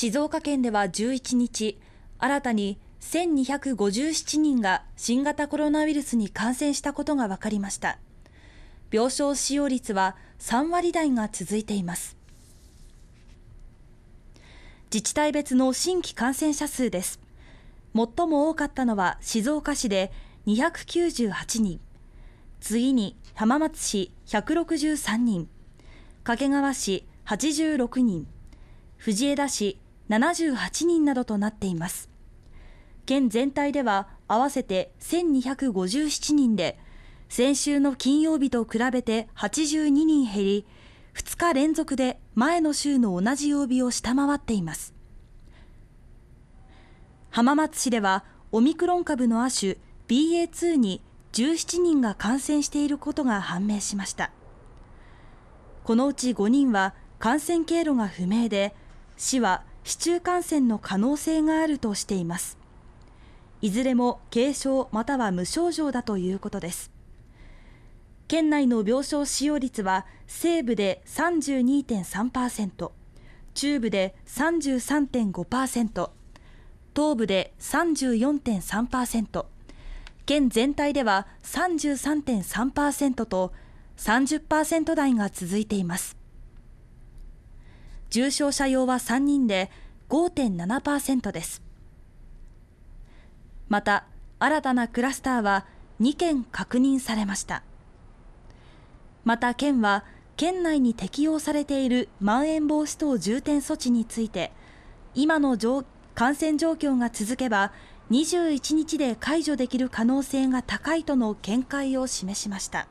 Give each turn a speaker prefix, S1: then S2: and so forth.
S1: 静岡県では11日、新たに1257人が新型コロナウイルスに感染したことが分かりました。病床使用率は3割台が続いています。自治体別の新規感染者数です。最も多かったのは静岡市で298人、次に浜松市163人、掛川市86人、藤枝市78人などとなっています県全体では合わせて1257人で先週の金曜日と比べて82人減り2日連続で前の週の同じ曜日を下回っています浜松市ではオミクロン株の亜種 BA.2 に17人が感染していることが判明しましたこのうち5人は感染経路が不明で市は市中感染の可能性があるとしていますいずれも軽症または無症状だということです県内の病床使用率は西部で32.3%中部で33.5%東部で34.3%県全体では33.3%と30%台が続いています重症者用は3人で5.7％です。また、新たなクラスターは2件確認されました。また、県は県内に適用されているまん延防止等重点措置について、今の感染状況が続けば、21日で解除できる可能性が高いとの見解を示しました。